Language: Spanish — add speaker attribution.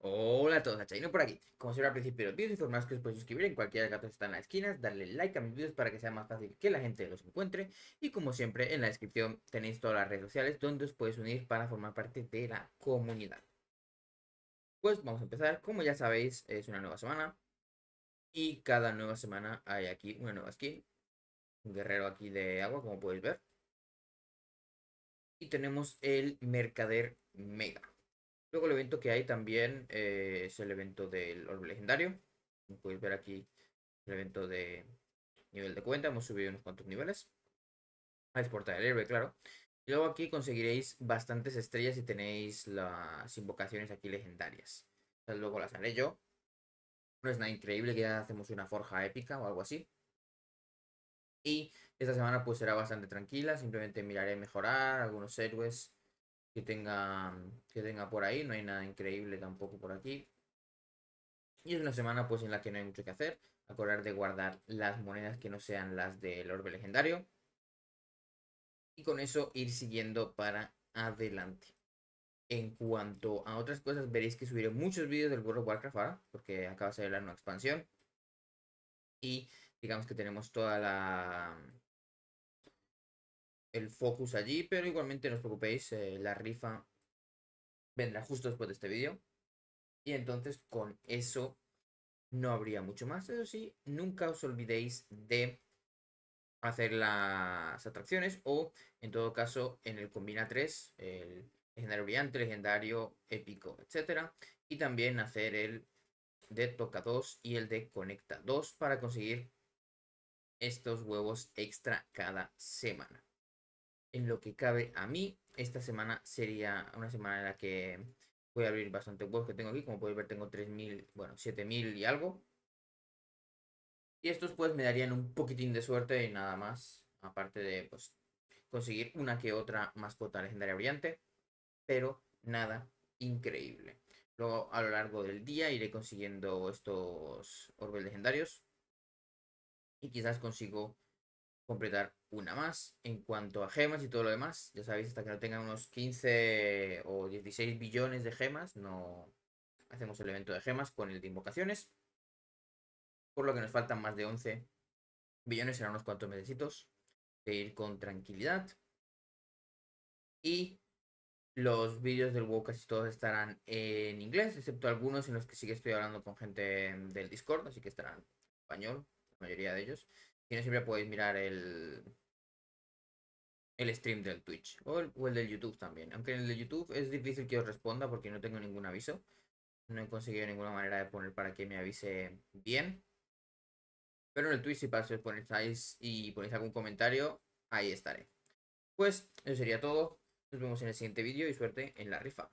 Speaker 1: Hola a todos, Chayno por aquí. Como siempre al principio de los vídeos, informaros que os podéis suscribir en cualquiera de los gatos que están en las esquinas, darle like a mis vídeos para que sea más fácil que la gente los encuentre. Y como siempre, en la descripción tenéis todas las redes sociales donde os podéis unir para formar parte de la comunidad. Pues vamos a empezar. Como ya sabéis, es una nueva semana. Y cada nueva semana hay aquí una nueva skin. Un guerrero aquí de agua, como podéis ver. Y tenemos el mercader mega. Luego el evento que hay también eh, es el evento del orbe legendario. Como podéis ver aquí el evento de nivel de cuenta. Hemos subido unos cuantos niveles. A ah, exportar el héroe, claro. Y luego aquí conseguiréis bastantes estrellas y tenéis las invocaciones aquí legendarias. luego las haré yo. No es nada increíble que ya hacemos una forja épica o algo así. Y esta semana pues será bastante tranquila. Simplemente miraré mejorar algunos héroes que tenga, que tenga por ahí. No hay nada increíble tampoco por aquí. Y es una semana pues en la que no hay mucho que hacer. Acordar de guardar las monedas que no sean las del orbe legendario. Y con eso ir siguiendo para adelante. En cuanto a otras cosas, veréis que subiré muchos vídeos del Burro of Warcraft ahora, porque acaba de salir la nueva expansión. Y digamos que tenemos toda la, el focus allí, pero igualmente no os preocupéis, eh, la rifa vendrá justo después de este vídeo. Y entonces con eso no habría mucho más. Eso sí, nunca os olvidéis de hacer las atracciones o en todo caso en el combina 3, el legendario brillante, legendario épico, etcétera, y también hacer el de toca 2 y el de conecta 2 para conseguir estos huevos extra cada semana en lo que cabe a mí. Esta semana sería una semana en la que voy a abrir bastante orbes que tengo aquí. Como podéis ver, tengo 3.000, bueno, 7.000 y algo. Y estos pues me darían un poquitín de suerte y nada más. Aparte de pues conseguir una que otra mascota legendaria brillante. Pero nada increíble. Luego a lo largo del día iré consiguiendo estos orbes legendarios. Y quizás consigo completar una más. En cuanto a gemas y todo lo demás, ya sabéis, hasta que no tengan unos 15 o 16 billones de gemas, no hacemos el evento de gemas con el de invocaciones. Por lo que nos faltan más de 11 billones, serán unos cuantos mesesitos de ir con tranquilidad. Y los vídeos del WoW casi todos estarán en inglés, excepto algunos en los que sí que estoy hablando con gente del Discord, así que estarán en español, la mayoría de ellos. Si no, siempre podéis mirar el, stream del Twitch o el, del YouTube también. Aunque en el de YouTube es difícil que os responda porque no tengo ningún aviso. No he conseguido ninguna manera de poner para que me avise bien. Pero en el Twitch, si pasáis y ponéis algún comentario, ahí estaré. Pues eso sería todo. Nos vemos en el siguiente vídeo y suerte en la rifa.